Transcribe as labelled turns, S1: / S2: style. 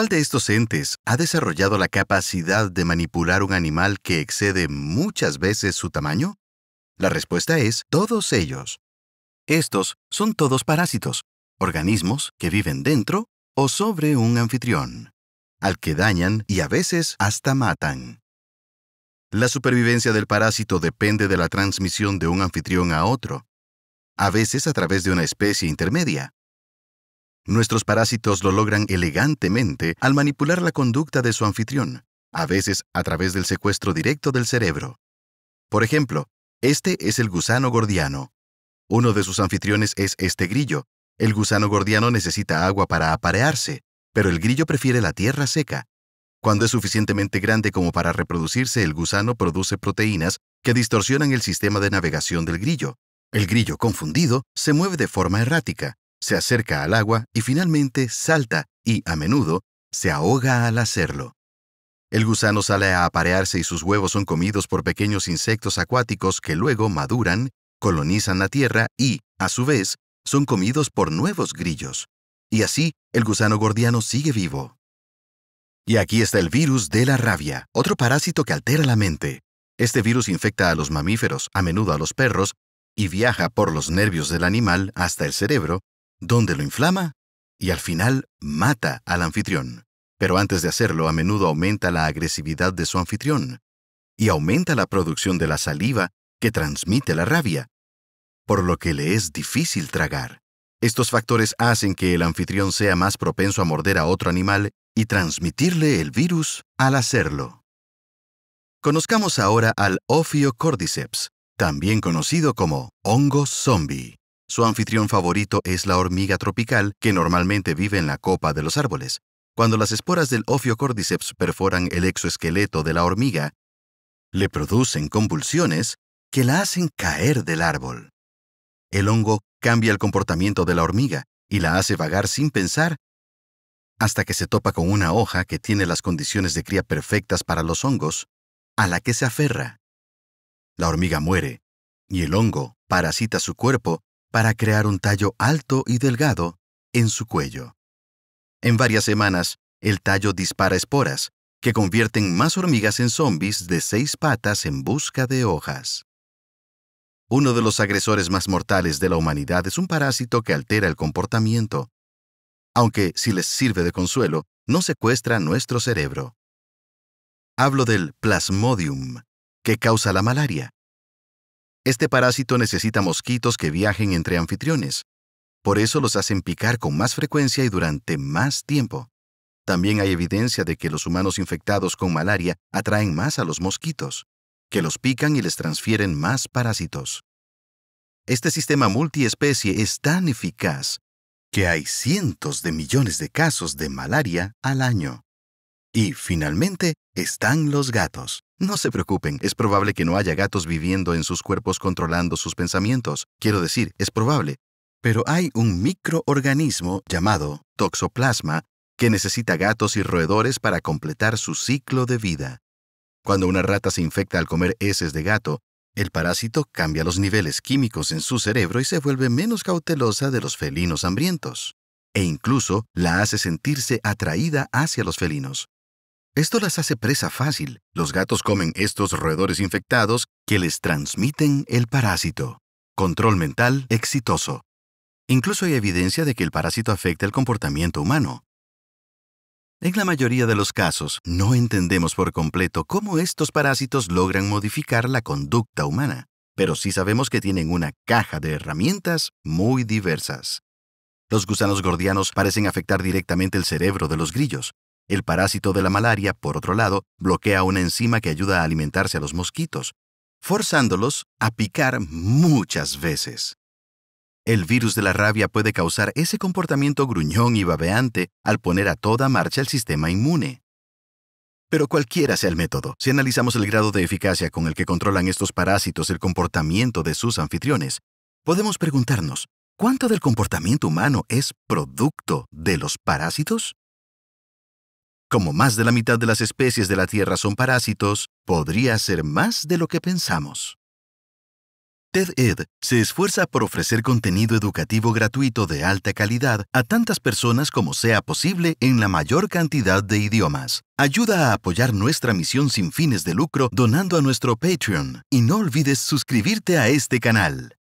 S1: ¿Cuál de estos entes ha desarrollado la capacidad de manipular un animal que excede muchas veces su tamaño? La respuesta es todos ellos. Estos son todos parásitos, organismos que viven dentro o sobre un anfitrión, al que dañan y a veces hasta matan. La supervivencia del parásito depende de la transmisión de un anfitrión a otro, a veces a través de una especie intermedia, Nuestros parásitos lo logran elegantemente al manipular la conducta de su anfitrión, a veces a través del secuestro directo del cerebro. Por ejemplo, este es el gusano gordiano. Uno de sus anfitriones es este grillo. El gusano gordiano necesita agua para aparearse, pero el grillo prefiere la tierra seca. Cuando es suficientemente grande como para reproducirse, el gusano produce proteínas que distorsionan el sistema de navegación del grillo. El grillo, confundido, se mueve de forma errática, se acerca al agua y finalmente salta y, a menudo, se ahoga al hacerlo. El gusano sale a aparearse y sus huevos son comidos por pequeños insectos acuáticos que luego maduran, colonizan la tierra y, a su vez, son comidos por nuevos grillos. Y así, el gusano gordiano sigue vivo. Y aquí está el virus de la rabia, otro parásito que altera la mente. Este virus infecta a los mamíferos, a menudo a los perros, y viaja por los nervios del animal hasta el cerebro, donde lo inflama y al final mata al anfitrión. Pero antes de hacerlo, a menudo aumenta la agresividad de su anfitrión y aumenta la producción de la saliva que transmite la rabia, por lo que le es difícil tragar. Estos factores hacen que el anfitrión sea más propenso a morder a otro animal y transmitirle el virus al hacerlo. Conozcamos ahora al Ophiocordyceps, también conocido como hongo zombie. Su anfitrión favorito es la hormiga tropical, que normalmente vive en la copa de los árboles. Cuando las esporas del Ophiocordyceps perforan el exoesqueleto de la hormiga, le producen convulsiones que la hacen caer del árbol. El hongo cambia el comportamiento de la hormiga y la hace vagar sin pensar hasta que se topa con una hoja que tiene las condiciones de cría perfectas para los hongos, a la que se aferra. La hormiga muere, y el hongo parasita su cuerpo para crear un tallo alto y delgado en su cuello. En varias semanas, el tallo dispara esporas, que convierten más hormigas en zombis de seis patas en busca de hojas. Uno de los agresores más mortales de la humanidad es un parásito que altera el comportamiento. Aunque, si les sirve de consuelo, no secuestra nuestro cerebro. Hablo del plasmodium, que causa la malaria, este parásito necesita mosquitos que viajen entre anfitriones. Por eso los hacen picar con más frecuencia y durante más tiempo. También hay evidencia de que los humanos infectados con malaria atraen más a los mosquitos, que los pican y les transfieren más parásitos. Este sistema multiespecie es tan eficaz que hay cientos de millones de casos de malaria al año. Y finalmente están los gatos. No se preocupen, es probable que no haya gatos viviendo en sus cuerpos controlando sus pensamientos. Quiero decir, es probable. Pero hay un microorganismo llamado toxoplasma que necesita gatos y roedores para completar su ciclo de vida. Cuando una rata se infecta al comer heces de gato, el parásito cambia los niveles químicos en su cerebro y se vuelve menos cautelosa de los felinos hambrientos, e incluso la hace sentirse atraída hacia los felinos. Esto las hace presa fácil. Los gatos comen estos roedores infectados que les transmiten el parásito. Control mental exitoso. Incluso hay evidencia de que el parásito afecta el comportamiento humano. En la mayoría de los casos, no entendemos por completo cómo estos parásitos logran modificar la conducta humana, pero sí sabemos que tienen una caja de herramientas muy diversas. Los gusanos gordianos parecen afectar directamente el cerebro de los grillos, el parásito de la malaria, por otro lado, bloquea una enzima que ayuda a alimentarse a los mosquitos, forzándolos a picar muchas veces. El virus de la rabia puede causar ese comportamiento gruñón y babeante al poner a toda marcha el sistema inmune. Pero cualquiera sea el método, si analizamos el grado de eficacia con el que controlan estos parásitos el comportamiento de sus anfitriones, podemos preguntarnos, ¿cuánto del comportamiento humano es producto de los parásitos? Como más de la mitad de las especies de la Tierra son parásitos, podría ser más de lo que pensamos. TED-Ed se esfuerza por ofrecer contenido educativo gratuito de alta calidad a tantas personas como sea posible en la mayor cantidad de idiomas. Ayuda a apoyar nuestra misión sin fines de lucro donando a nuestro Patreon y no olvides suscribirte a este canal.